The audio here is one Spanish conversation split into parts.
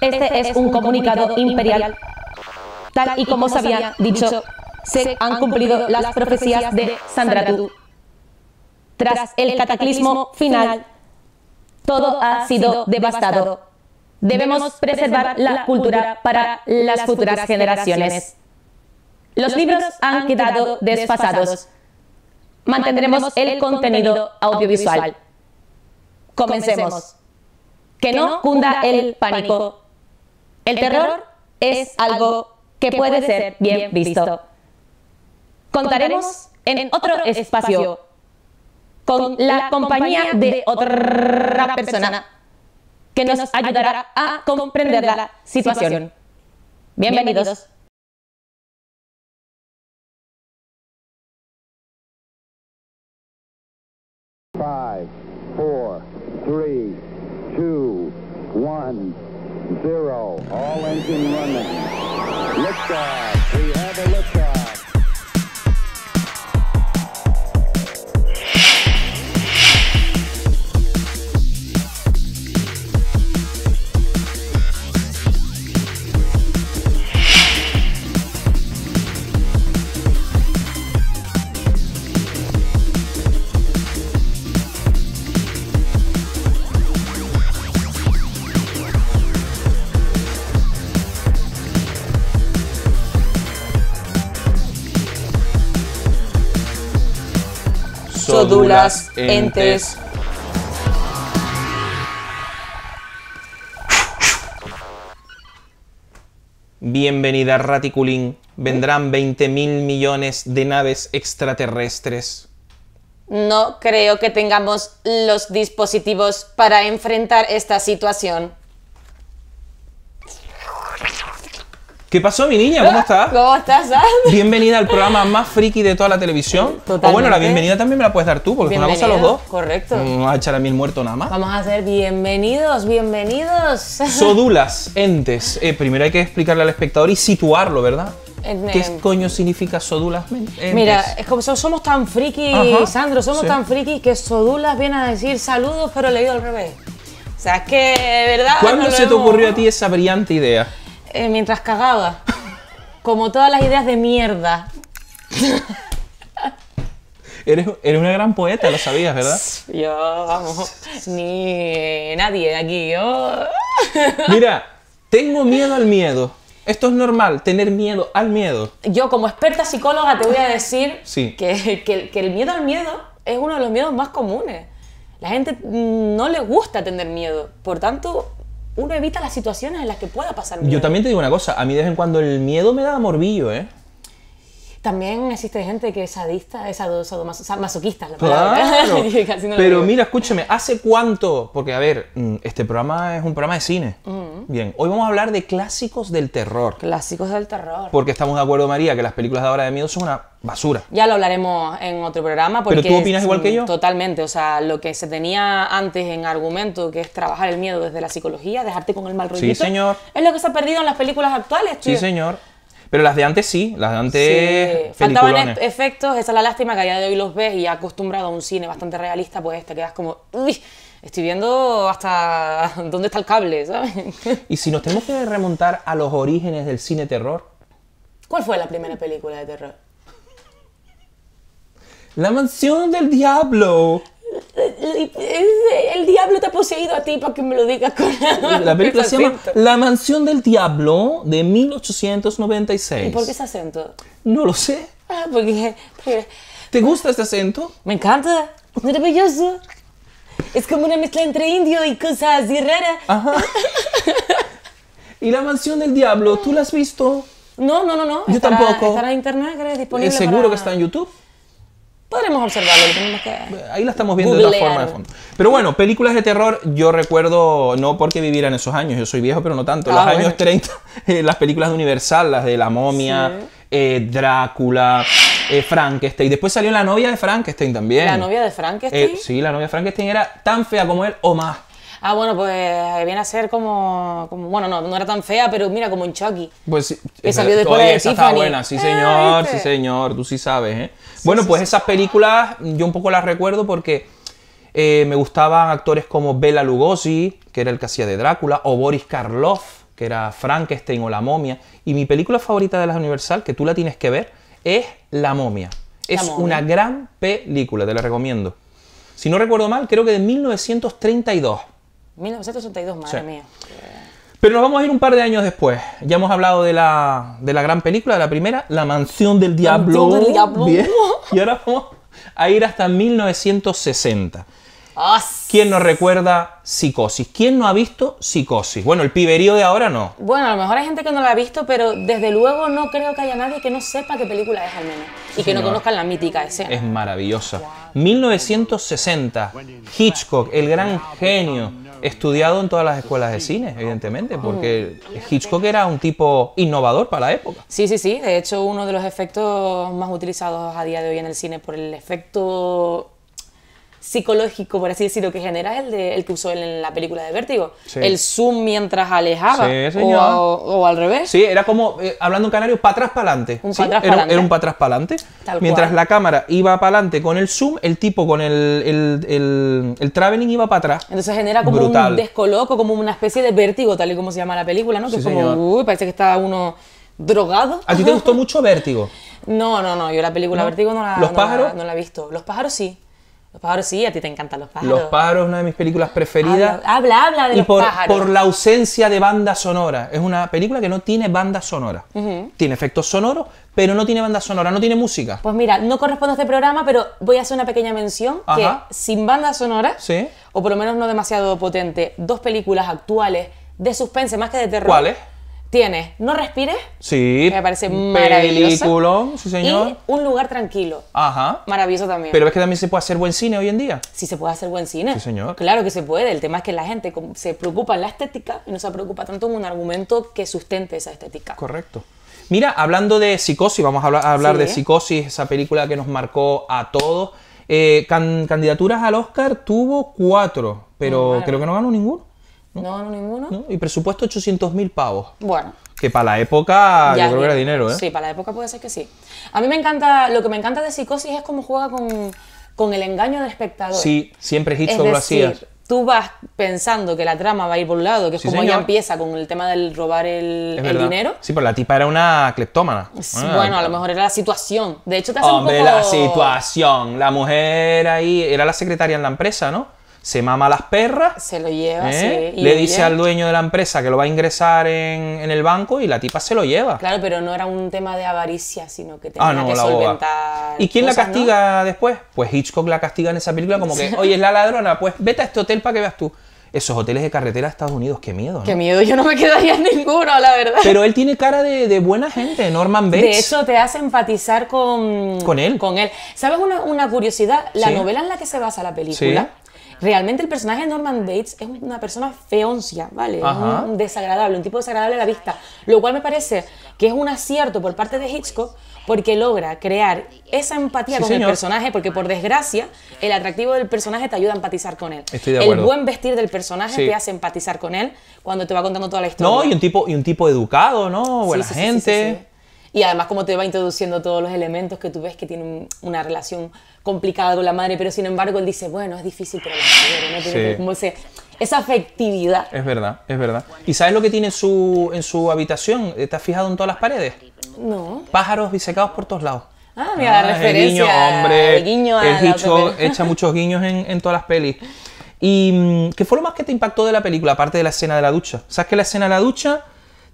Este es un comunicado imperial. Tal y como se había dicho, se han cumplido las profecías de Sandratu. Tras el cataclismo final, todo ha sido devastado. Debemos preservar la cultura para las futuras generaciones. Los libros han quedado desfasados. Mantendremos el contenido audiovisual. Comencemos. Que no cunda el pánico. El terror es algo que puede ser bien visto. Contaremos en otro espacio con la compañía de otra persona que nos ayudará a comprender la situación. Bienvenidos. Five, four, three, two, one. zero. All engine running. Liftoff. We have Dulas, entes. Bienvenida, Raticulín. Vendrán 20.000 mil millones de naves extraterrestres. No creo que tengamos los dispositivos para enfrentar esta situación. ¿Qué pasó, mi niña? ¿Cómo estás? ¿Cómo estás, Sandro? Bienvenida al programa más friki de toda la televisión. Totalmente. O bueno, la bienvenida también me la puedes dar tú, porque es una cosa a los dos. Correcto. No mm, vas a echar a mil muerto nada más. Vamos a hacer bienvenidos, bienvenidos. Sodulas, entes. Eh, primero hay que explicarle al espectador y situarlo, ¿verdad? Eh, ¿Qué eh, coño significa sodulas? Mira, es como somos tan friki, Sandro, somos tan frikis que sodulas viene a decir saludos, pero leído al revés. O sea, es que, ¿verdad? ¿Cuándo se te ocurrió a ti esa brillante idea? Eh, mientras cagaba. Como todas las ideas de mierda. Eres, una gran poeta, lo sabías, ¿verdad? Yo, vamos, ni nadie aquí, yo. Mira, tengo miedo al miedo. Esto es normal, tener miedo al miedo. Yo, como experta psicóloga, te voy a decir que, que, que el miedo al miedo es uno de los miedos más comunes. La gente no le gusta tener miedo. Por tanto, uno evita las situaciones en las que pueda pasar Yo también te digo una cosa, a mí de vez en cuando el miedo me da morbillo, ¿eh? También existe gente que es sadista, es masoquista la palabra. Pero mira, escúcheme ¿hace cuánto? Porque, a ver, mm, este programa es un programa de cine. Mm. Bien, hoy vamos a hablar de clásicos del terror. Clásicos del terror. Porque estamos de acuerdo, María, que las películas de ahora de miedo son una basura. Ya lo hablaremos en otro programa. Porque ¿Pero tú opinas igual que yo? Totalmente. O sea, lo que se tenía antes en argumento, que es trabajar el miedo desde la psicología, dejarte con el mal rollo Sí, señor. Es lo que se ha perdido en las películas actuales, Sí, señor. Pero las de antes sí, las de antes. Faltaban efectos, esa es la lástima que a día de hoy los ves y acostumbrado a un cine bastante realista, pues te quedas como. Uy, estoy viendo hasta dónde está el cable, ¿sabes? Y si nos tenemos que remontar a los orígenes del cine terror. ¿Cuál fue la primera película de terror? La mansión del diablo. el, diablo te ha poseído a ti para que me lo digas con La película se llama La mansión del diablo de 1896. ¿Y por qué ese acento? No lo sé. Ah, ¿Te gusta este acento? Me encanta. Es maravilloso. Es como una mezcla entre indio y cosas así ¿Y la mansión del diablo? ¿Tú la has visto? No, no, no, no. Yo tampoco. ¿Estará en internet? Eh, seguro que está en YouTube. Podremos observarlo, tenemos que Ahí la estamos viendo de otra forma de fondo. Pero bueno, películas de terror, yo recuerdo, no porque viviera en esos años, yo soy viejo, pero no tanto. Ah, los años 30, eh, las películas de Universal, las de La Momia, eh, Drácula, eh, Frankenstein. Después salió la novia de Frankenstein también. ¿La novia de Frankenstein? sí, la novia de Frankenstein era tan fea como él o más ah, bueno, pues eh, viene a ser como, bueno, no, no era tan fea, pero mira, como en Chucky. Pues sí, de esa está buena, sí eh, señor, sí señor, tú sí sabes, ¿eh? bueno, pues esas películas yo un poco las recuerdo porque eh, me gustaban actores como Bela Lugosi, que era el que hacía de Drácula, o Boris Karloff, que era Frankenstein o La Momia. Y mi película favorita de la Universal, que tú la tienes que ver, es La Momia. Es una gran película, te la recomiendo. Si no recuerdo mal, creo que de 1932. 1982, madre mía. Pero nos vamos a ir un par de años después. Ya hemos hablado de la, gran película, de la primera, La Mansión del Diablo. Y ahora vamos a ir hasta 1960. ¿Quién nos recuerda Psicosis? ¿Quién no ha visto Psicosis? Bueno, el piberío de ahora no. Bueno, a lo mejor hay gente que no la ha visto, pero desde luego no creo que haya nadie que no sepa qué película es al menos. Y que no conozcan la mítica escena. Es maravillosa. 1960, Hitchcock, el gran genio estudiado en todas las escuelas de cine, evidentemente, porque Hitchcock era un tipo innovador para la época. Sí, sí, sí. De hecho, uno de los efectos más utilizados a día de hoy en el cine por el efecto psicológico, por así decirlo, que genera el, de, el que usó él en la película de Vértigo. El zoom mientras alejaba. Sí, o, o, al revés. Sí, era como, eh, hablando un canario, para atrás, para adelante. era, era, un para atrás, para adelante. Mientras la cámara iba para adelante con el zoom, el tipo con el, el, el, traveling iba para atrás. Entonces genera como un descoloco, como una especie de vértigo, tal y como se llama la película, ¿no? Que es como, uy, parece que está uno drogado. ¿A ti te gustó mucho Vértigo? No, no, no, yo la película Vértigo no la, ¿Los pájaros? no la he visto. Los pájaros sí. Los pájaros sí, a ti te encantan los pájaros. Los pájaros es una de mis películas preferidas. Habla, habla, de los por, Y por la ausencia de banda sonora. Es una película que no tiene banda sonora. Tiene efectos sonoros, pero no tiene banda sonora, no tiene música. Pues mira, no corresponde a este programa, pero voy a hacer una pequeña mención que sin banda sonora, o por lo menos no demasiado potente, dos películas actuales de suspense más que de terror. ¿Cuáles? Tienes No Respires. Sí. me parece maravilloso. señor. Un Lugar Tranquilo. Ajá. Maravilloso también. Pero es que también se puede hacer buen cine hoy en día. Sí, se puede hacer buen cine. Sí, señor. Claro que se puede. El tema es que la gente se preocupa en la estética y no se preocupa tanto en un argumento que sustente esa estética. Correcto. Mira, hablando de psicosis, vamos a hablar, de psicosis, esa película que nos marcó a todos. Eh, candidaturas al Oscar tuvo cuatro, pero oh, creo que no ganó ninguno. No, no, ninguno. Y presupuesto 800 mil pavos. Bueno. Que para la época ya yo creo que era dinero, ¿eh? Sí, para la época puede ser que sí. A mí me encanta, lo que me encanta de Psicosis es cómo juega con, con el engaño del espectador. Sí, siempre Hitchcock es lo Tú vas pensando que la trama va a ir por un lado, que es como ella empieza con el tema del robar el, dinero. Sí, pero la tipa era una cleptómana. Ah, bueno, a lo mejor era la situación. De hecho, te hace Hombre, la situación. La mujer ahí era la secretaria en la empresa, ¿no? se mama las perras. Se lo lleva, ¿eh? sí. le dice al dueño de la empresa que lo va a ingresar en, el banco y la tipa se lo lleva. Claro, pero no era un tema de avaricia, sino que tenía ah, que solventar. ¿Y quién la castiga después? Pues Hitchcock la castiga en esa película como que, oye, es la ladrona, pues vete a este hotel para que veas tú. Esos hoteles de carretera de Estados Unidos, qué miedo. Qué miedo, yo no me quedaría en ninguno, la verdad. Pero él tiene cara de, buena gente, Norman Bates. De eso te hace empatizar con, con él. Con él. ¿Sabes una, curiosidad? La novela en la que se basa la película. Realmente el personaje de Norman Bates es una persona feoncia, ¿vale? Un desagradable, un tipo desagradable a la vista. Lo cual me parece que es un acierto por parte de Hitchcock porque logra crear esa empatía con el personaje, porque por desgracia el atractivo del personaje te ayuda a empatizar con él. El buen vestir del personaje te hace empatizar con él cuando te va contando toda la historia. No, y un tipo, educado, ¿no? Buena gente y además como te va introduciendo todos los elementos que tú ves que tienen una relación complicada con la madre, pero sin embargo él dice, bueno, es difícil, pero la madre, ¿no? Tiene como esa afectividad. Es verdad, es verdad. ¿Y sabes lo que tiene su, en su habitación? ¿Está fijado en todas las paredes? No. Pájaros bisecados por todos lados. Ah, mira, ah, la referencia. El guiño, hombre. El guiño el echa muchos guiños en, en todas las pelis. ¿Y mm, qué fue lo más que te impactó de la película, aparte de la escena de la ducha? ¿Sabes que la escena de la ducha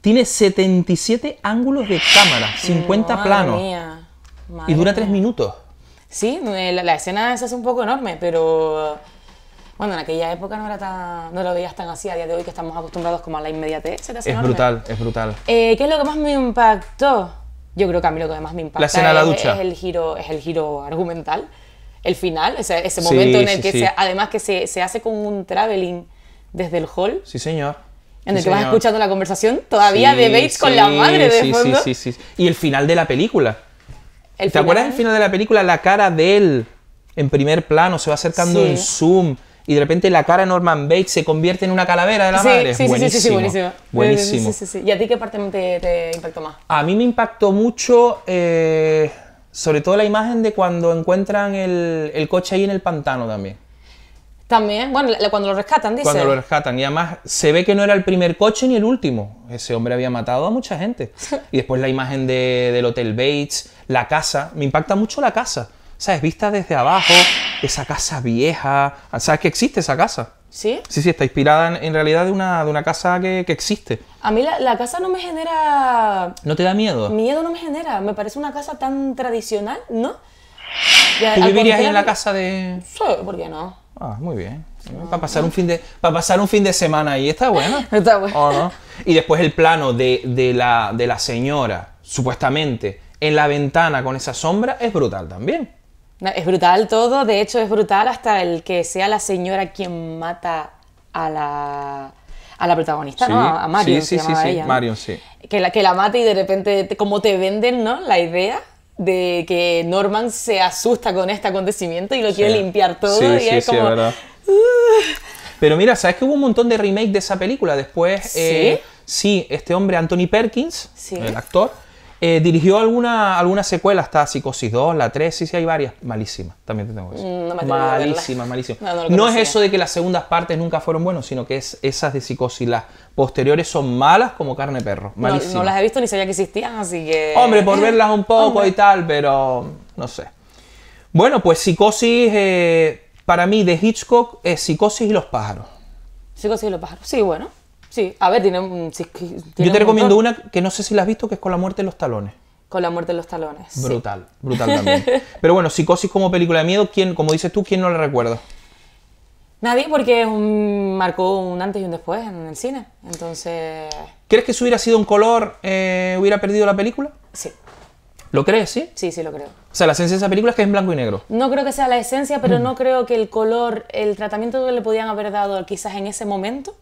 tiene 77 ángulos de cámara, 50 planos. y dura 3 minutos. Sí, eh, la, escena se hace un poco enorme, pero bueno, en aquella época no era tan, no lo veías tan así a día de hoy que estamos acostumbrados como a la inmediatez. ¿se te es brutal, es brutal. Eh, ¿Qué es lo que más me impactó? Yo creo que a mí lo que más me impactó la es, el giro, es el giro argumental, el final, ese, ese momento en el que además que se, se hace con un traveling desde el hall. Sí, señor en el que vas escuchando la conversación todavía de Bates con la madre de fondo. Sí, sí, sí. Y el final de la película. ¿Te acuerdas el final de la película? La cara de él en primer plano se va acercando en zoom y de repente la cara de Norman Bates se convierte en una calavera de la madre. Sí, sí, sí, buenísimo. Buenísimo. ¿Y a ti qué parte te, impactó más? A mí me impactó mucho, eh, sobre todo la imagen de cuando encuentran el coche ahí en el pantano también. También, bueno, cuando lo rescatan, dice. Cuando lo rescatan. Y además se ve que no era el primer coche ni el último. Ese hombre había matado a mucha gente. Y después la imagen de, del Hotel Bates, la casa. Me impacta mucho la casa. ¿Sabes? Vista desde abajo, esa casa vieja. ¿Sabes que existe esa casa? ¿Sí? Sí, sí, está inspirada en, realidad de una, de una casa que, que existe. A mí la, la, casa no me genera... ¿No te da miedo? Miedo no me genera. Me parece una casa tan tradicional, ¿no? ¿Tú vivirías en la casa de...? Sí, ¿por qué no? Ah, muy bien. a para, pasar un fin de, para pasar un fin de semana ahí está bueno. Está bueno. Y después el plano de, de, la, de la señora, supuestamente, en la ventana con esa sombra es brutal también. Es brutal todo, de hecho es brutal hasta el que sea la señora quien mata a la, a la protagonista, ¿no? A Marion. Sí, sí, sí, sí. Ella, Marion, sí. Que la, que la mate y de repente, como te venden, ¿no? La idea de que Norman se asusta con este acontecimiento y lo quiere limpiar todo. y es como... Pero mira, ¿sabes que hubo un montón de remake de esa película? Después, sí, eh, este hombre, Anthony Perkins, el actor, eh, dirigió alguna, secuela, secuela está Psicosis 2, la 3, sí, sí, hay varias. Malísima, también te tengo que decir. Mm, malísima, malísima. No, es eso de que las segundas partes nunca fueron buenas, sino que es esas de Psicosis, las posteriores son malas como carne perro. Malísimas. No, las he visto ni sabía que existían, así que. Hombre, por verlas un poco y tal, pero no sé. Bueno, pues Psicosis, eh, para mí, de Hitchcock, es Psicosis y los pájaros. Psicosis y los pájaros, sí, bueno. Sí, a ver, tiene... Mm, Yo te recomiendo una que no sé si la has visto, que es con la muerte en los talones. Con la muerte en los talones. Brutal, brutal también. Pero bueno, Psicosis como película de miedo, ¿quién, como dices tú, quién no la recuerda? Nadie, porque un, marcó un antes y un después en el cine. Entonces. ¿Crees que si hubiera sido un color, eh, hubiera perdido la película? Sí. ¿Lo crees, sí? Sí, sí, lo creo. O sea, la esencia de esa película es que es en blanco y negro. No creo que sea la esencia, pero mm. no creo que el color, el tratamiento que le podían haber dado quizás en ese momento,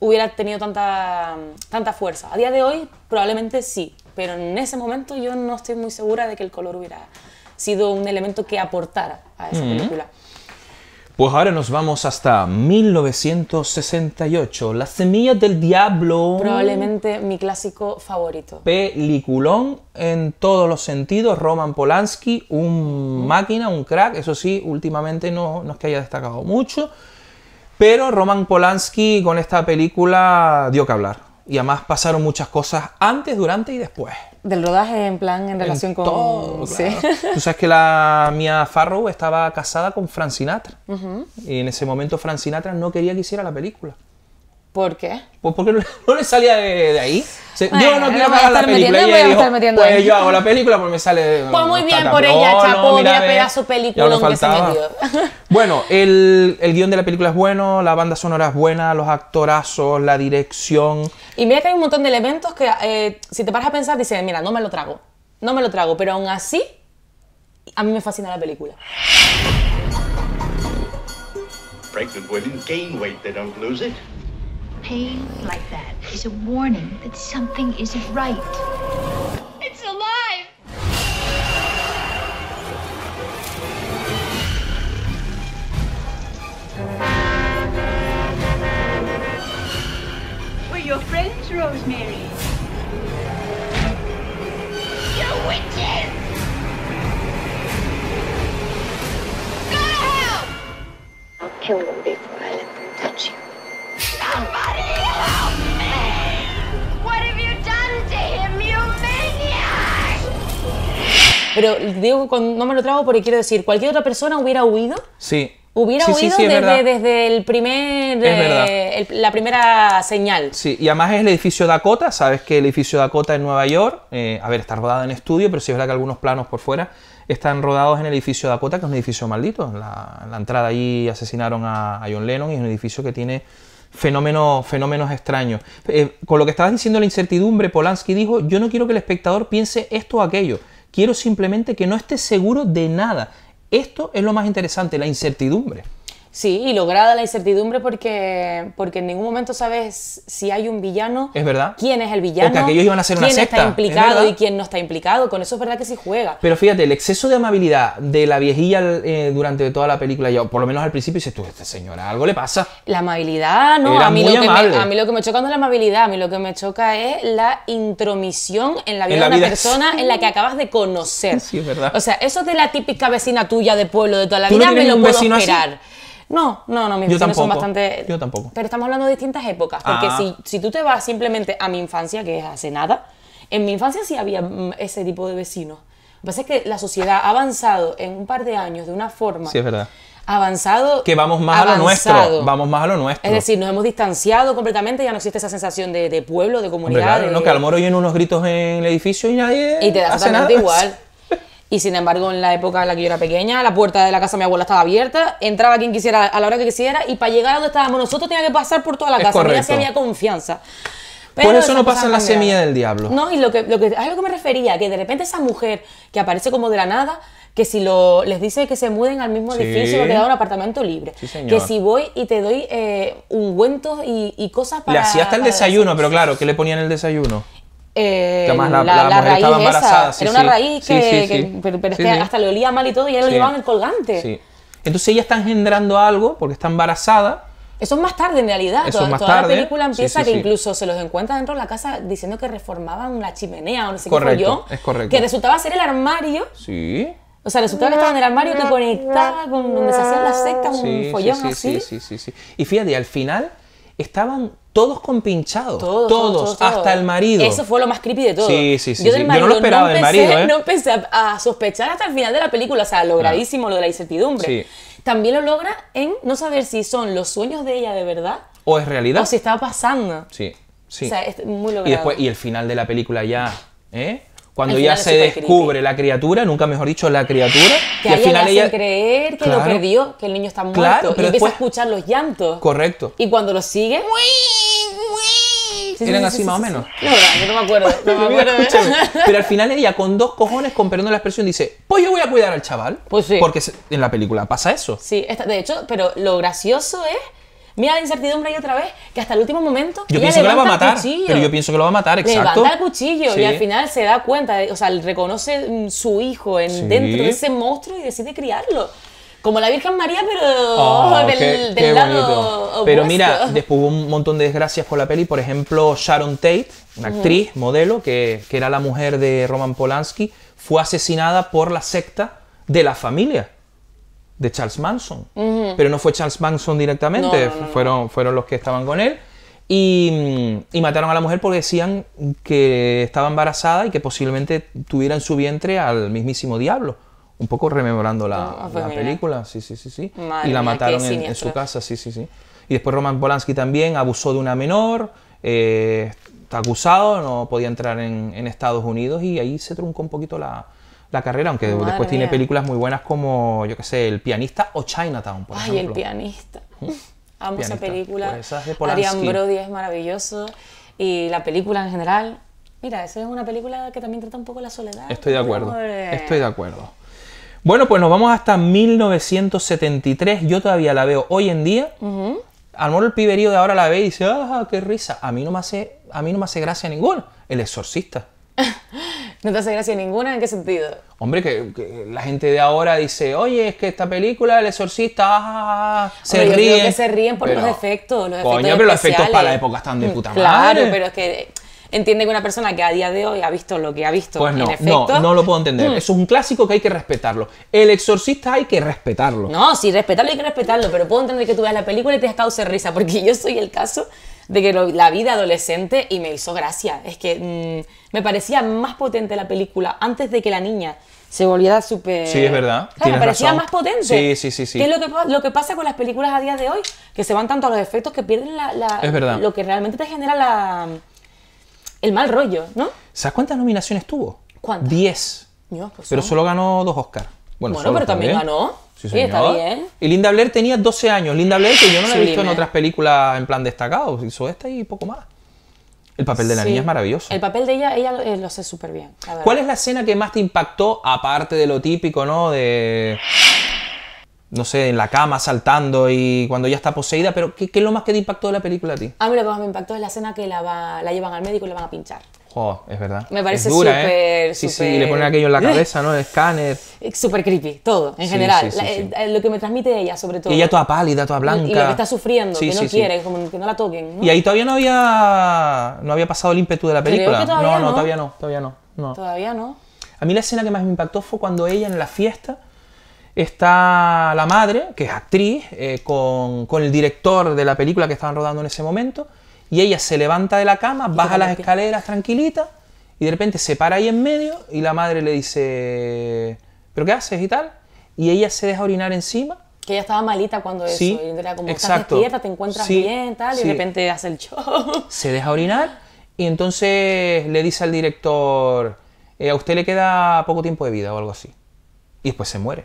hubiera tenido tanta, tanta fuerza. A día de hoy probablemente sí, pero en ese momento yo no estoy muy segura de que el color hubiera sido un elemento que aportara a esa mm. película. Pues ahora nos vamos hasta 1968, Las semillas del diablo. Probablemente mi clásico favorito. Peliculón en todos los sentidos, Roman Polanski, un máquina, un crack, eso sí, últimamente no, no es que haya destacado mucho, pero Roman Polanski con esta película dio que hablar. Y además pasaron muchas cosas antes, durante y después. Del rodaje, en plan, en relación con. Todo, sí. Tú sabes que la Mia Farrow estaba casada con Frank Sinatra. Y en ese momento Frank Sinatra no quería que hiciera la película. ¿Por qué? Pues porque no, le salía de, ahí. yo no quiero no pagar la película. Ella dijo, pues yo hago la película porque me sale de. Pues muy bien por ella, Chapo. voy a pegar su película que se metió. bueno, el, el guión de la película es bueno, la banda sonora es buena, los actorazos, la dirección. Y mira que hay un montón de elementos que, eh, si te paras a pensar, dices, mira, no me lo trago. No me lo trago, pero aún así, a mí me fascina la película. the women gain weight, they don't lose it. pain like that is a warning that something isn't right. It's alive! We're your friends, Rosemary. You witches! Go to hell! I'll kill them before I let them touch you. Pero digo, no me lo trago porque quiero decir, ¿cualquier otra persona hubiera huido? Sí. Hubiera huido desde, desde, el primer, eh, la primera señal. Sí, y además es el edificio Dakota, sabes que el edificio Dakota en Nueva York, eh, a ver, está rodado en estudio, pero sí es verdad que algunos planos por fuera están rodados en el edificio Dakota, que es un edificio maldito. la, entrada ahí asesinaron a John Lennon y es un edificio que tiene fenómenos, fenómenos extraños. Eh, con lo que estabas diciendo la incertidumbre, Polanski dijo, yo no quiero que el espectador piense esto o aquello, quiero simplemente que no esté seguro de nada. Esto es lo más interesante, la incertidumbre. Sí, y lograda la incertidumbre porque, porque en ningún momento sabes si hay un villano. Es verdad. ¿Quién es el villano? Porque aquellos iban a ser una secta. ¿Quién está implicado y quién no está implicado? Con eso es verdad que sí juega. Pero fíjate, el exceso de amabilidad de la viejilla eh, durante toda la película, yo por lo menos al principio dices tú, esta señora, algo le pasa. La amabilidad, no. a mí, lo que me, a mí lo que me choca no es la amabilidad, a mí lo que me choca es la intromisión en la vida de una persona en la que acabas de conocer. Sí, es verdad. O sea, eso es de la típica vecina tuya de pueblo de toda la vida, me lo puedo esperar. No, no, no, mis vecinos son bastante. Yo tampoco. Pero estamos hablando de distintas épocas. Porque ah. si, si tú te vas simplemente a mi infancia, que es hace nada, en mi infancia sí había mm, ese tipo de vecinos. Lo que pasa es que la sociedad ha avanzado en un par de años de una forma. Sí, es verdad avanzado. Que vamos más a lo nuestro. Vamos más a lo nuestro. Es decir, nos hemos distanciado completamente, ya no existe esa sensación de, pueblo, de comunidad. Claro, no, que a lo mejor oyen unos gritos en el edificio y nadie. Y te da hace igual. Y sin embargo, en la época en la que yo era pequeña, la puerta de la casa de mi abuela estaba abierta, entraba quien quisiera a la hora que quisiera y para llegar a donde estábamos nosotros tenía que pasar por toda la casa. Mira si había confianza. Pero por eso no pasa en la semilla del diablo. No, y lo que, lo que, a lo que me refería, que de repente esa mujer que aparece como de la nada, que si lo, les dice que se muden al mismo edificio, te da un apartamento libre. Sí, señor. Que si voy y te doy eh, ungüentos y, cosas para. Le hacía hasta el desayuno, pero claro, ¿qué le ponían el desayuno? Eh, la, raíz era una raíz que, hasta le olía mal y todo y ella lo llevaba en el colgante. Entonces ella está engendrando algo porque está embarazada. Eso es más tarde en realidad. toda, la película empieza que incluso se los encuentra dentro de la casa diciendo que reformaban la chimenea o no sé qué Que resultaba ser el armario. Sí. O sea, resultaba que estaba en el armario que conectaba con donde se hacían las sectas, un follón así. Sí, sí, sí, sí. Y fíjate, al final estaban todos con pinchado. todos, hasta el marido. Eso fue lo más creepy de todo. Sí, sí, sí. Yo, no lo esperaba del marido. ¿eh? No empecé a, sospechar hasta el final de la película, o sea, logradísimo ah. lo de la incertidumbre. Sí. También lo logra en no saber si son los sueños de ella de verdad. O es realidad. O si estaba pasando. Sí, sí. O sea, es muy logrado. Y, después, y el final de la película ya, ¿eh? cuando ya se descubre la criatura, nunca mejor dicho la criatura, que al final ella creer que lo perdió, que el niño está muerto y empieza a escuchar los llantos. Correcto. Y cuando lo sigue, eran así más o menos. No, yo no me acuerdo, pero al final ella con dos cojones, con perdón la expresión, dice, "Pues yo voy a cuidar al chaval." Pues sí. Porque en la película pasa eso. Sí, de hecho, pero lo gracioso es mira la incertidumbre ahí otra vez, que hasta el último momento. Yo pienso que lo va a matar. pero yo pienso que lo va a matar, exacto. Levanta el cuchillo y al final se da cuenta, o sea, reconoce mm, su hijo en, dentro de ese monstruo y decide criarlo. Como la Virgen María, pero ah, del, lado Pero mira, después hubo un montón de desgracias con la peli. Por ejemplo, Sharon Tate, una actriz, modelo, que, que era la mujer de Roman Polanski, fue asesinada por la secta de la familia de Charles Manson. Pero no fue Charles Manson directamente, fueron, fueron los que estaban con él. Y, mataron a la mujer porque decían que estaba embarazada y que posiblemente tuviera en su vientre al mismísimo diablo. Un poco rememorando la, ah, pues película, sí, sí, sí, sí. y la mataron en, su casa, sí, sí, sí. Y después Roman Polanski también abusó de una menor, eh, está acusado, no podía entrar en, en Estados Unidos y ahí se truncó un poquito la, la carrera, aunque después tiene películas muy buenas como, yo qué sé, El Pianista o Chinatown, por ejemplo. Ay, El Pianista. Amo esa película. Pues, Brody es maravilloso. Y la película en general. Mira, esa es una película que también trata un poco la soledad. Estoy de acuerdo. Estoy de acuerdo. Bueno, pues nos vamos hasta 1973. Yo todavía la veo hoy en día. Uh el piberío de ahora la ve y dice, ¡ah, qué risa! A mí no me hace, a mí no me hace gracia ninguna. El exorcista. ¿No te hace gracia ninguna? ¿En qué sentido? Hombre, que, la gente de ahora dice, oye, es que esta película, El Exorcista, ah, ah, ah, se ríen. que se ríen por los efectos. Los coño, pero los efectos para la época están de mm, puta madre. Claro, pero es que entiende que una persona que a día de hoy ha visto lo que ha visto. Pues no, no, no lo puedo entender. Mm. es un clásico que hay que respetarlo. El exorcista hay que respetarlo. No, sí, respetarlo hay que respetarlo, pero puedo entender que tú veas la película y te causado risa, porque yo soy el caso de que la vida adolescente y me hizo gracia. Es que mm, me parecía más potente la película antes de que la niña se volviera súper... Sí, es verdad. Claro, me parecía más potente. Sí, sí, sí. sí. ¿Qué es lo que, lo que pasa con las películas a día de hoy? Que se van tanto a los efectos que pierden la, verdad. lo que realmente te genera la, el mal rollo, ¿no? ¿Sabes cuántas nominaciones tuvo? ¿Cuántas? Diez. Pues pero solo ganó dos Oscars. Bueno, pero también ganó. Y Linda Blair tenía 12 años. Linda Blair, que yo no la he visto en otras películas en plan destacado. Hizo esta y poco más. El papel de la niña es maravilloso. El papel de ella, ella lo, eh, sé súper bien. ¿Cuál es la escena que más te impactó, aparte de lo típico, ¿no? De. No sé, en la cama saltando y cuando ya está poseída, pero ¿qué, es lo más que te impactó de la película a ti? A mí lo que más me impactó es la escena que la, la llevan al médico y la van a pinchar. Oh, es verdad. Me parece ¿eh? súper. Sí, super... sí, le ponen aquello en la cabeza, ¿no? El escáner. Súper creepy, todo, en general. Eh, lo que me transmite ella, sobre todo. Y ella toda pálida, toda blanca. Y, que está sufriendo, que no quiere, como que no la toquen. Y ahí todavía no había, no había pasado el ímpetu de la película. todavía no, no, todavía no, todavía no, Todavía no. A mí la escena que más me impactó fue cuando ella en la fiesta está la madre, que es actriz, eh, con, con el director de la película que estaban rodando en ese momento y ella se levanta de la cama, baja las escaleras tranquilita y de repente se para ahí en medio y la madre le dice, ¿pero qué haces y tal? Y ella se deja orinar encima. Que ella estaba malita cuando sí, eso. Y era como, exacto. estás despierta, te encuentras bien bien, tal, y de repente hace el show. Se deja orinar y entonces le dice al director, eh, a usted le queda poco tiempo de vida o algo así. Y después se muere.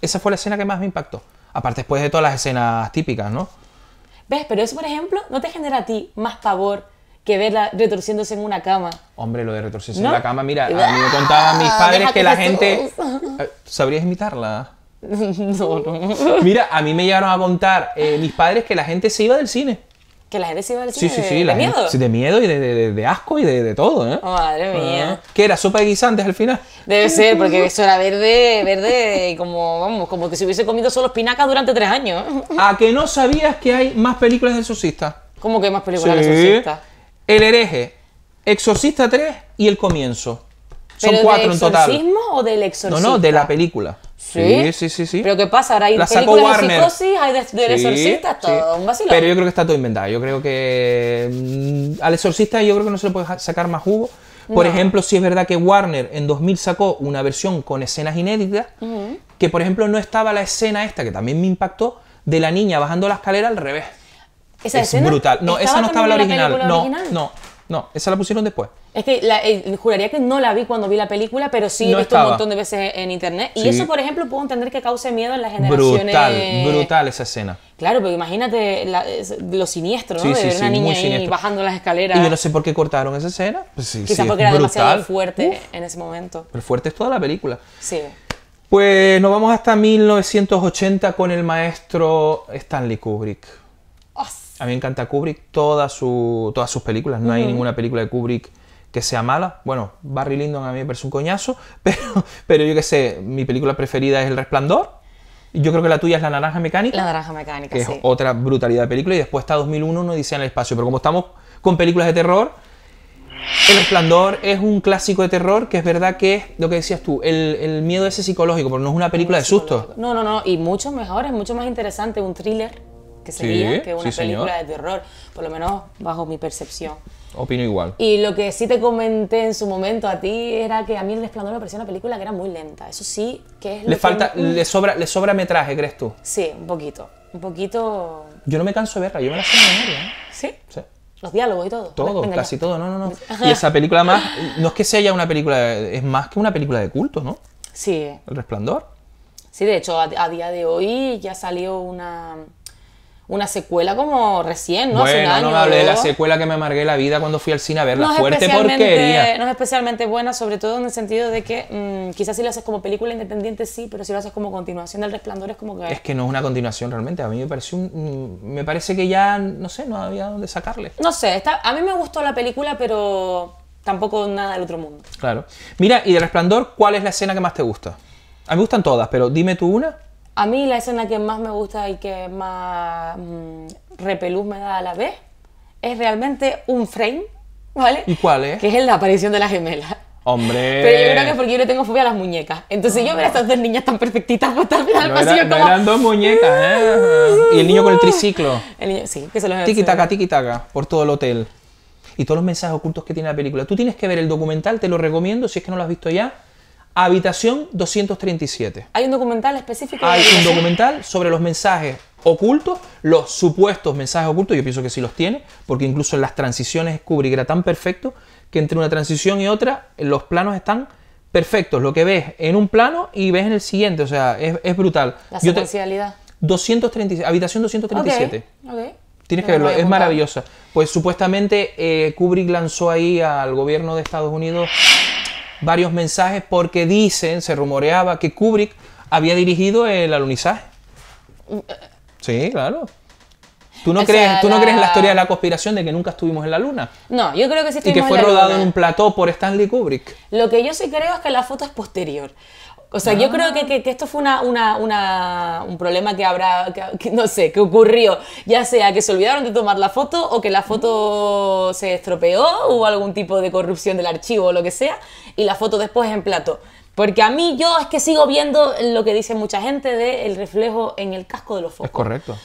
Esa fue la escena que más me impactó. Aparte después de todas las escenas típicas, ¿no? ¿Ves? Pero eso, por ejemplo, no te genera a ti más pavor que verla retorciéndose en una cama. Hombre, lo de retorcerse en la cama, mira, a mí me ah, contaban mis padres que, la gente... Eh, ¿Sabrías imitarla? No, no. Mira, a mí me llegaron a contar eh, mis padres que la gente se iba del cine. Que la gente se iba al sí, sí, sí, de, miedo. Sí, de miedo y de, asco y de, todo, ¿eh? madre ah, mía. ¿Qué era? ¿Sopa de guisantes al final? Debe ser, porque eso era verde, verde, y como, vamos, como que se hubiese comido solo espinacas durante tres años. ¿A que no sabías que hay más películas de Exorcista? ¿Cómo que hay más películas de Exorcista? El hereje, Exorcista 3 y El comienzo. Son cuatro en total. ¿Del exorcismo o del exorcista? No, no, de la película. Sí, sí, sí, sí. Pero ¿qué pasa? Ahora hay películas de psicosis, hay de, exorcista, todo un vacilón. Pero yo creo que está todo inventado. Yo creo que mm, al exorcista yo creo que no se le puede sacar más jugo. Por ejemplo, si es verdad que Warner en 2000 sacó una versión con escenas inéditas, que por ejemplo no estaba la escena esta, que también me impactó, de la niña bajando la escalera al revés. es brutal. No, esa no estaba la, la original. No, original? no. No, esa la pusieron después. Es que la, eh, juraría que no la vi cuando vi la película, pero sí he visto un montón de veces en internet. Y eso, por ejemplo, puedo entender que cause miedo en las generaciones. Brutal, brutal esa escena. Claro, pero imagínate la, lo siniestro, ¿no? de una niña bajando las escaleras. Y yo no sé por qué cortaron esa escena. Pues Quizás porque era demasiado fuerte en ese momento. Pero fuerte es toda la película. Sí. Pues nos vamos hasta 1980 con el maestro Stanley Kubrick. A mí me encanta Kubrick, todas, sus películas. No hay ninguna película de Kubrick que sea mala. Bueno, Barry Lyndon a mí me parece un coñazo, pero, pero yo qué sé, mi película preferida es El Resplandor. Yo creo que la tuya es La Naranja Mecánica. La Naranja Mecánica, Es otra brutalidad de película. Y después está 2001, no dice en el espacio. Pero como estamos con películas de terror, El Resplandor es un clásico de terror que es verdad que es lo que decías tú, el, miedo ese psicológico, pero no es una película de susto. No, no, no. Y mucho mejor, es mucho más interesante, un thriller que sería una película de terror, por lo menos bajo mi percepción. Opino igual. Y lo que sí te comenté en su momento a ti era que a mí El Resplandor me parecía una película que era muy lenta. Eso sí, que es... Le lo falta, que... le, sobra, le sobra metraje, ¿crees tú? Sí, un poquito. Un poquito... Yo no me canso de verla, yo me la sé de memoria. ¿eh? ¿Sí? Los diálogos y todo. Todo, casi todo, no, no, no. Y esa película más, no es que sea ya una película, es más que una película de culto, ¿no? Sí. El Resplandor. Sí, de hecho, a día de hoy ya salió una, una secuela como recién, ¿no? Hace un año. No hablé de la secuela que me amargué la vida cuando fui al cine a verla. Fuerte porquería. No es especialmente buena, sobre todo en el sentido de que mm, quizás si lo haces como película independiente sí, pero si lo haces como continuación del resplandor es como que. Es que no es una continuación realmente. A mí me pareció mm, me parece que ya, no sé, no había dónde sacarle. No sé, a mí me gustó la película, pero tampoco nada del otro mundo. Claro. Mira, y de resplandor, ¿cuál es la escena que más te gusta? A mí me gustan todas, pero dime tú una. A mí la escena que más me gusta y que más mm, repelús me da a la vez es realmente un frame, ¿vale? ¿Y cuál es? Que es la aparición de la gemela. Hombre. Pero yo creo que es porque yo le tengo fobia a las muñecas. Entonces yo ver a estas dos niñas tan perfectitas pues al pasillo no eran dos muñecas, ¿eh? Y el niño con el triciclo. El niño, sí, que se los Tiki taca, tiki taca, por todo el hotel. Y todos los mensajes ocultos que tiene la película. Tú tienes que ver el documental, te lo recomiendo si es que no lo has visto ya. Habitación 237. Hay un documental específico. Hay un documental sobre los mensajes ocultos, los supuestos mensajes ocultos, yo pienso que sí los tiene, porque incluso en las transiciones Kubrick era tan perfecto que entre una transición y otra los planos están perfectos. Lo que ves en un plano y ves en el siguiente, o sea, es, brutal. La secuencialidad. 237, habitación 237. Tienes que verlo, es maravillosa. Pues supuestamente eh, Kubrick lanzó ahí al gobierno de Estados Unidos varios mensajes porque dicen, se rumoreaba que Kubrick había dirigido el alunizaje. Sí, claro. ¿Tú no, crees, ¿Tú no crees en la historia de la conspiración de que nunca estuvimos en la luna? No, yo creo que sí estuvimos Y que fue rodado en un plató por Stanley Kubrick. Lo que yo sí creo es que la foto es posterior. O sea, yo creo que, ah. que, esto fue una, un problema que habrá, no sé, que ocurrió. Ya sea que se olvidaron de tomar la foto o que la foto se estropeó, hubo algún tipo de corrupción del archivo o lo que sea, y la foto después en plato. Porque a mí yo es que sigo viendo lo que dice mucha gente del reflejo en el casco de los focos. Es correcto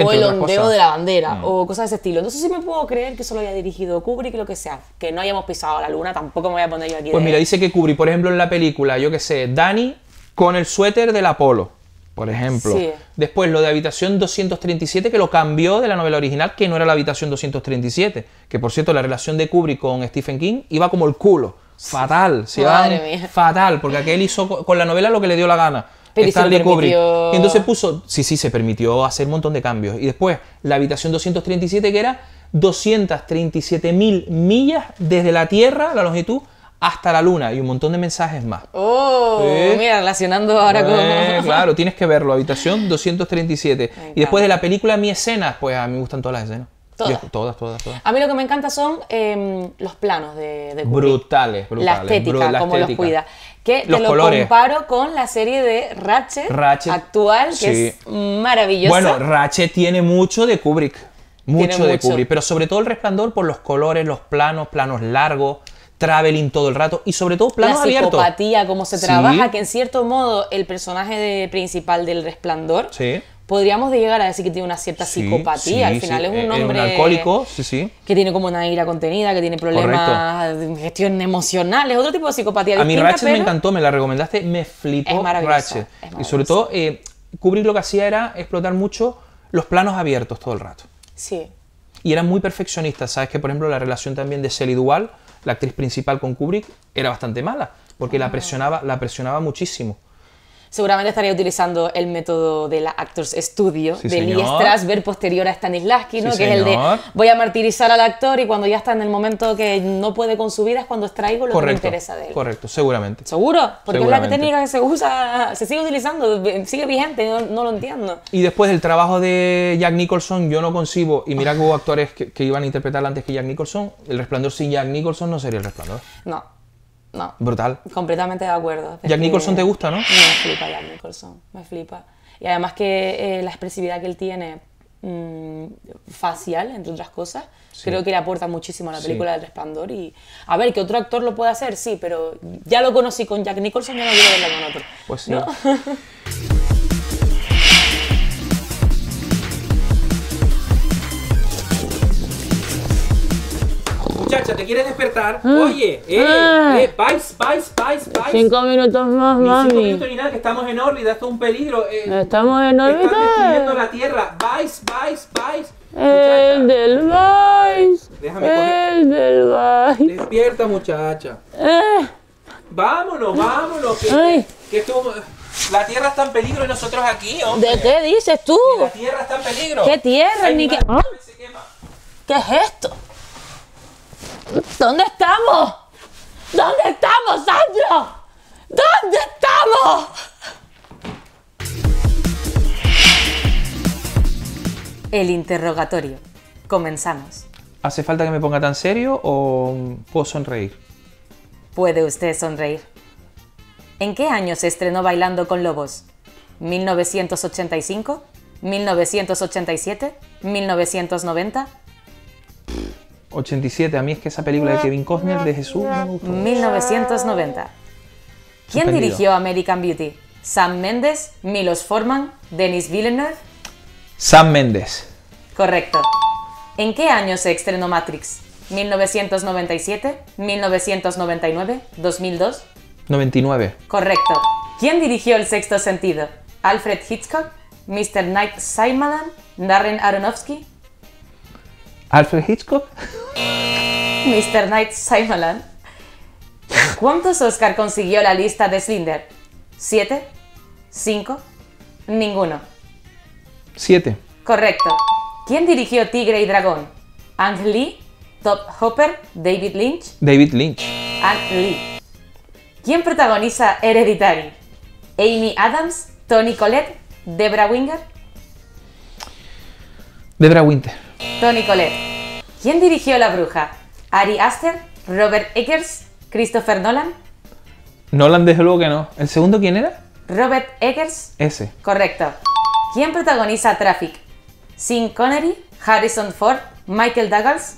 o el ondeo de la bandera, mm. o cosas de ese estilo. Entonces sí me puedo creer que solo haya dirigido Kubrick, lo que sea, que no hayamos pisado la luna, tampoco me voy a poner yo aquí. Pues mira, dice que Kubrick, por ejemplo, en la película, yo qué sé, Danny con el suéter del Apolo, por ejemplo. Después lo de Habitación 237, que lo cambió de la novela original, que no era la Habitación 237, que por cierto la relación de Kubrick con Stephen King iba como el culo. Fatal, sí. Madre mía. fatal, porque aquel hizo con la novela lo que le dio la gana. Pero de se Entonces puso, sí, sí, se permitió hacer un montón de cambios. Y después, la habitación 237, que era 237 mil millas desde la Tierra, la longitud, hasta la Luna y un montón de mensajes más. ¡Oh! Mira, relacionando ahora eh, con. Claro, tienes que verlo. Habitación 237. Y después de la película, mi escena, pues a mí me gustan todas las escenas. Todas. todas, todas, A mí lo que me encanta son em, los planos de, Kubrick. Brutales, brutales. La estética, cómo la cuida que te lo comparo con la serie de Ratchet, actual, que es maravillosa. Bueno, Ratchet tiene mucho de Kubrick, mucho, de Kubrick, pero sobre todo el resplandor por los colores, los planos, planos largos, traveling todo el rato y sobre todo planos abiertos. La psicopatía, cómo se trabaja, que en cierto modo el personaje de, principal del resplandor podríamos llegar a decir que tiene una cierta psicopatía. Al final es un hombre. alcohólico, sí, Que tiene como una ira contenida, que tiene problemas de gestión emocional, es otro tipo de psicopatía. A mí Ratchet me encantó, me la recomendaste, me flipó es Y sobre todo, Kubrick eh, lo que hacía era explotar mucho los planos abiertos todo el rato. Sí. Y era muy perfeccionista, Sabes que, por ejemplo, la relación también de Sally Duval, la actriz principal con Kubrick, era bastante mala, porque la, ah. presionaba, la presionaba muchísimo seguramente estaría utilizando el método de la Actors Studio de Lee Strasberg posterior a Stanislavski, ¿no? que es el de voy a martirizar al actor y cuando ya está en el momento que no puede con su vida es cuando extraigo lo que me interesa de él. Correcto, seguramente. ¿Seguro? Porque es la técnica que se usa, se sigue utilizando, sigue vigente, no, lo entiendo. Y después del trabajo de Jack Nicholson, yo no concibo, y mira que hubo actores que, que iban a interpretar antes que Jack Nicholson, el resplandor sin Jack Nicholson no sería el resplandor. No. No. Brutal. Completamente de acuerdo. Jack Nicholson te gusta, ¿no? Me flipa Jack Nicholson, me flipa. Y además que eh, la expresividad que él tiene mm, facial, entre otras cosas, creo que le aporta muchísimo a la película del resplandor. Y a ver, que otro actor lo puede hacer, sí, pero ya lo conocí con Jack Nicholson, yo no quiero verlo con otro. Pues sí. muchacha, ¿te quieres despertar? Ah. Oye, eh, ah. eh, vais, vais, vais, vais. Cinco minutos más, ni Cinco minutos ni nada, que estamos en órbita, esto es un peligro. Eh. estamos en órbita. Están destruyendo la Tierra. Vais, vais, vais. El del vais. Déjame el del vais. Despierta, muchacha. Eh. Vámonos, vámonos. Que, esto... La tierra está en peligro y nosotros aquí, hombre. ¿De qué dices tú? Que la tierra está en peligro. ¿Qué tierra? Ni que... ¿Ah? ¿Qué es esto? ¿Dónde estamos? ¿Dónde estamos, Sandro? ¿Dónde estamos? El interrogatorio. Comenzamos. ¿Hace falta que me ponga tan serio o puedo sonreír? Puede usted sonreír. ¿En qué año se estrenó Bailando con Lobos? ¿1985? ¿1987? ¿1990? 87. A mí es que esa película de ah. Kevin Costner de Jesús no 1990. ¿Quién dirigió American Beauty? ¿Sam Mendes, Milos Forman, Denis Villeneuve? Sam Mendes. Correcto. ¿En qué año se estrenó Matrix? ¿1997, 1999, 2002? 99. Correcto. ¿Quién dirigió El Sexto Sentido? ¿Alfred Hitchcock, Mr. Knight Shyamalan, Darren Aronofsky, Alfred Hitchcock. Mr. Night Shyamalan. ¿Cuántos Oscar consiguió la lista de Slinder? ¿Siete? ¿Cinco? Ninguno. Siete. Correcto. ¿Quién dirigió Tigre y Dragón? Ang Lee, Top Hopper, David Lynch. David Lynch. Ang Lee. ¿Quién protagoniza Hereditary? Amy Adams, Tony Collette, Debra Winger. Debra Winter. Tony Colette. ¿Quién dirigió La Bruja? ¿Ari Aster? ¿Robert Eggers? ¿Christopher Nolan? Nolan, desde luego que no. ¿El segundo quién era? Robert Eggers. Ese. Correcto. ¿Quién protagoniza Traffic? ¿Sin Connery? ¿Harrison Ford? ¿Michael Douglas?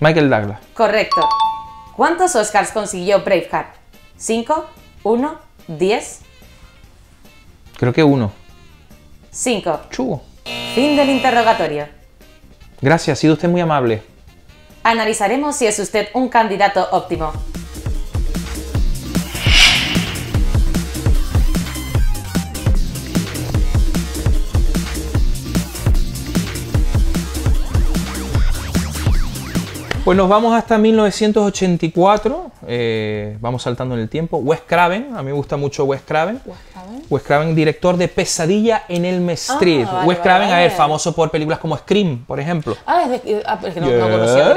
Michael Douglas. Correcto. ¿Cuántos Oscars consiguió Braveheart? Cinco, uno, diez. Creo que uno. 5. Chugo. Fin del interrogatorio. Gracias, ha sido usted muy amable. Analizaremos si es usted un candidato óptimo. Pues nos vamos hasta 1984, eh, vamos saltando en el tiempo. Wes Craven, a mí me gusta mucho Wes Craven. Wes Craven, Wes Craven director de Pesadilla en el Street. Ah, Wes Craven, a ver, famoso por películas como Scream, por ejemplo. Ah, es, ah, que no, yes, conocía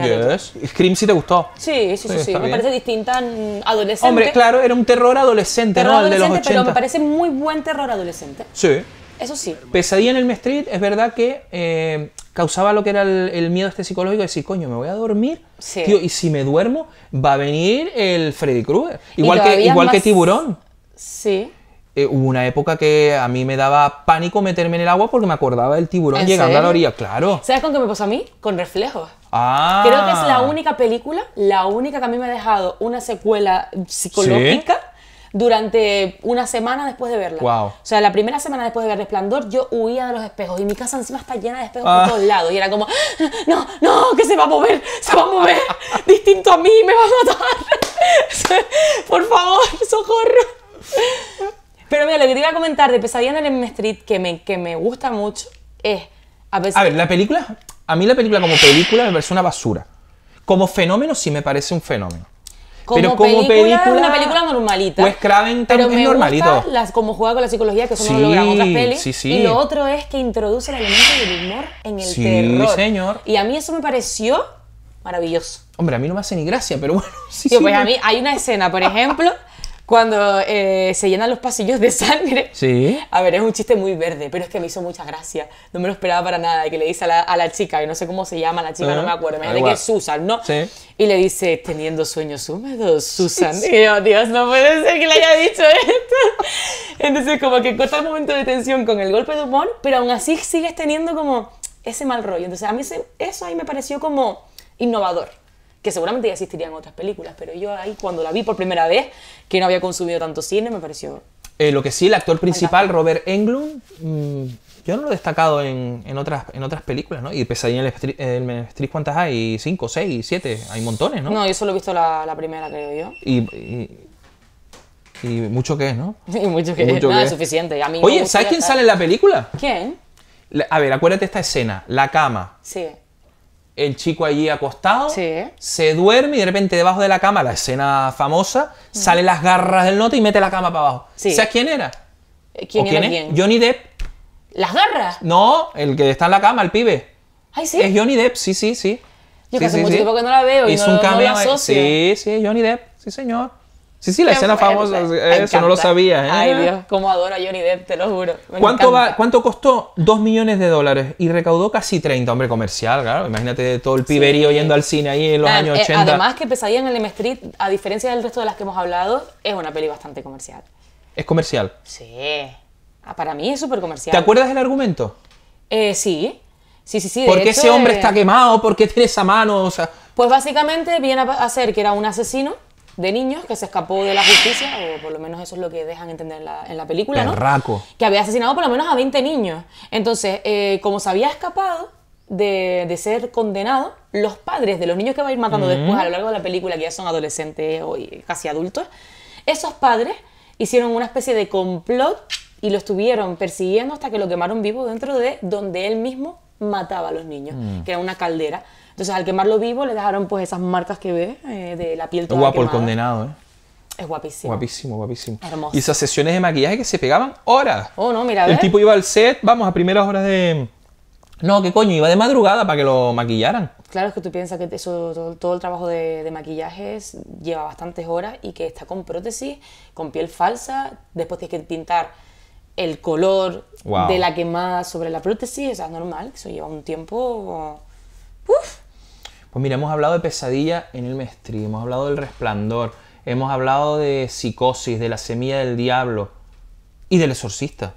director, Scream sí te gustó. Sí, sí, sí, sí. Me parece distinta adolescente. Hombre, claro, era un terror adolescente, terror ¿no? Adolescente, Pero me parece muy buen terror adolescente. Sí. Eso sí. Pesadilla en el Street es verdad que eh, causaba lo que era el, miedo este psicológico de decir, coño, me voy a dormir. Tío, y si me duermo, va a venir el Freddy Krueger. Igual, que, igual que Tiburón. Sí. Eh, hubo una época que a mí me daba pánico meterme en el agua porque me acordaba del tiburón llegando a la orilla, claro. ¿Sabes con qué me pasó a mí? Con reflejos. Ah. Creo que es la única película, la única que a mí me ha dejado una secuela psicológica durante una semana después de verla. O sea, la primera semana después de ver Resplandor, yo huía de los espejos y mi casa encima está llena de espejos por ah. todos lados. Y era como, ah, no, no, que se va a mover, se va a mover, distinto a mí, me va a matar. por favor, socorro. Pero mira, lo que te iba a comentar de Pesadilla en el Street, que me, que me gusta mucho, es. A, a ver, la película. A mí la película como película me parece una basura. Como fenómeno sí me parece un fenómeno. Como pero como película, una película normalita. Pues Craven también pero me Gusta las, como juega con la psicología, que eso no lo logran otras pelis. Y lo otro es que introduce el elemento del humor en el sí, terror. señor. Y a mí eso me pareció maravilloso. Hombre, a mí no me hace ni gracia, pero bueno. Sí, pues a mí hay una escena, por ejemplo, cuando eh, se llenan los pasillos de sangre. Sí. A ver, es un chiste muy verde, pero es que me hizo mucha gracia. No me lo esperaba para nada. Que le dice a la, chica, que no sé cómo se llama la chica, no me ah, acuerdo. Me dice ah, que es Susan, ¿no? Sí. Y le dice, teniendo sueños húmedos, Susan. Y yo, Dios, no puede ser que le haya dicho esto. Entonces, como que corta el momento de tensión con el golpe de humor, pero aún así sigues teniendo como ese mal rollo. Entonces, a mí eso ahí me pareció como innovador que seguramente ya en otras películas, pero yo ahí cuando la vi por primera vez, que no había consumido tanto cine, me pareció... Eh, lo que sí, el actor principal, Robert Englund, mm, yo no lo he destacado en, otras, en otras películas, ¿no? Y Pesadilla en el, estri el Street, ¿cuántas hay? ¿Cinco, seis, siete? Hay montones, ¿no? No, yo solo he visto la, primera, creo yo. Y, y, mucho que es, ¿no? Y mucho que es. es suficiente. Oye, ¿sabes quién sale en la película? ¿Quién? a ver, acuérdate esta escena. La cama. Sí el chico allí acostado, se duerme y de repente debajo de la cama, la escena famosa, sale salen las garras del note y mete la cama para abajo. Sí. ¿Sabes quién era? Eh, ¿Quién, era Johnny Depp. ¿Las garras? No, el que está en la cama, el pibe. ¿Ay, sí? Es Johnny Depp, sí, sí, sí. Yo sí, hace mucho tiempo que no la veo y un eh, Sí, sí, Johnny Depp, sí señor. Sí, sí, la escena famosa, eh, eso no lo sabía. ¿eh? Ay, Dios, como adoro a Johnny Depp, te lo juro. ¿Cuánto, ¿Cuánto costó? Dos millones de dólares y recaudó casi 30, hombre, comercial, claro. Imagínate todo el piberío yendo al cine ahí en los años 80. Eh, además que Pesadilla en el M Street, a diferencia del resto de las que hemos hablado, es una peli bastante comercial. ¿Es comercial? Sí. Ah, para mí es súper comercial. ¿Te acuerdas del argumento? Eh, sí. Sí, sí, sí. ¿Por qué ese hombre eh, está quemado? ¿Por qué tiene esa mano? Pues básicamente viene a ser que era un asesino de niños que se escapó de la justicia, o por lo menos eso es lo que dejan entender en la, en la película, ¿no? Que había asesinado por lo menos a 20 niños. Entonces, eh, como se había escapado de, ser condenado, los padres de los niños que va a ir matando mm. después a lo largo de la película, que ya son adolescentes o casi adultos, esos padres hicieron una especie de complot y lo estuvieron persiguiendo hasta que lo quemaron vivo dentro de donde él mismo mataba a los niños, mm. que era una caldera. Entonces, al quemarlo vivo le dejaron pues esas marcas que ve eh, de la piel toda Guapo el condenado, ¿eh? Es guapísimo. Guapísimo, guapísimo. Hermoso. Y esas sesiones de maquillaje que se pegaban horas. Oh, no, mira, El tipo iba al set, vamos, a primeras horas de... No, ¿qué coño? Iba de madrugada para que lo maquillaran. Claro, es que tú piensas que todo, el trabajo de, maquillaje lleva bastantes horas y que está con prótesis, con piel falsa, después tienes que pintar el color de la quemada sobre la prótesis, o sea, es normal, eso lleva un tiempo... Uf. Pues mira, hemos hablado de pesadilla en el mestre, hemos hablado del resplandor, hemos hablado de psicosis, de la semilla del diablo y del exorcista.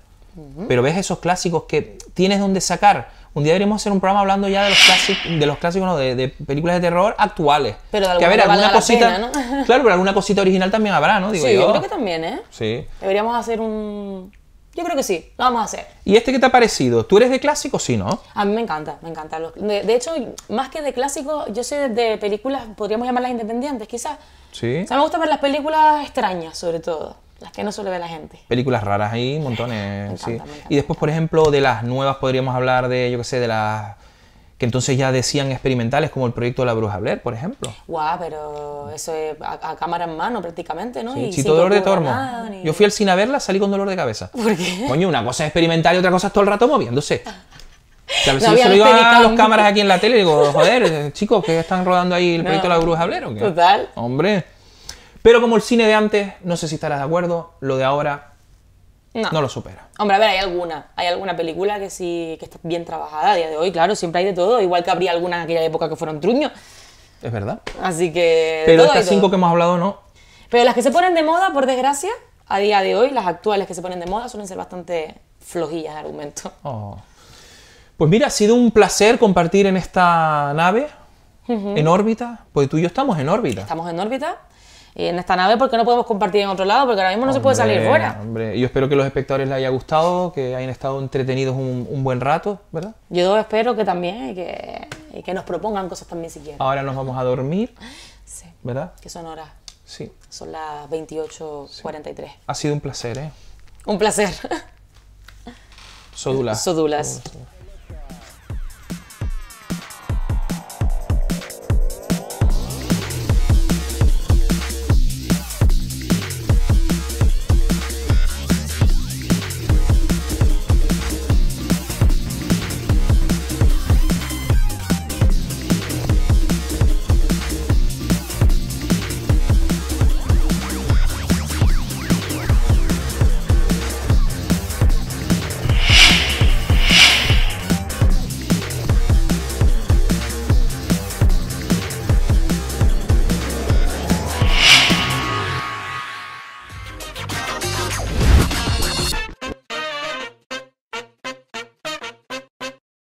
Pero ves esos clásicos que tienes donde sacar. Un día deberíamos hacer un programa hablando ya de los clásicos, de los clásicos, no, de, películas de terror actuales. Pero de alguna cosita. claro, pero alguna cosita original también habrá, ¿no? Digo sí, yo creo que también, ¿eh? Sí. Deberíamos hacer un, yo creo que sí, lo vamos a hacer. ¿Y este qué te ha parecido? ¿Tú eres de clásicos? Sí, ¿no? A mí me encanta, me encanta. De, hecho, más que de clásicos, yo sé de películas, podríamos llamarlas independientes, quizás. Sí. O sea, me gusta ver las películas extrañas, sobre todo. Las que no suele ver la gente. Películas raras ahí, montones. sí. Y después, por ejemplo, de las nuevas podríamos hablar de, yo qué sé, de las que entonces ya decían experimentales como el proyecto de la Bruja Blair, por ejemplo. Guau, pero eso es a, cámara en mano prácticamente, ¿no? Sí, y dolor de tormo. Yo fui al cine a verla, salí con dolor de cabeza. ¿Por qué? Coño, una cosa es experimental y otra cosa es todo el rato moviéndose. a yo a cámaras aquí en la tele digo, joder, chicos, ¿qué están rodando ahí el proyecto la Bruja Blair o qué? Total. Hombre. Pero como el cine de antes, no sé si estarás de acuerdo, lo de ahora eh, no. lo supera. Hombre, a ver, hay alguna. Hay alguna película que sí que está bien trabajada a día de hoy, claro, siempre hay de todo. Igual que habría alguna en aquella época que fueron truños. Es verdad. Así que. Pero estas cinco que hemos hablado no. Pero las que se ponen de moda, por desgracia, a día de hoy, las actuales que se ponen de moda suelen ser bastante flojillas de argumento. Oh. Pues mira, ha sido un placer compartir en esta nave, en órbita, Pues tú y yo estamos en órbita. Estamos en órbita en esta nave porque no podemos compartir en otro lado, porque ahora mismo no se puede salir fuera. Hombre, yo espero que los espectadores les haya gustado, que hayan estado entretenidos un, buen rato, ¿verdad? Yo espero que también, y que, nos propongan cosas también si quieren. Ahora nos vamos a dormir, sí. ¿verdad? Que son horas. Sí. Son las 28.43. Ha sido un placer, ¿eh? Un placer. Sodulas. Sodulas.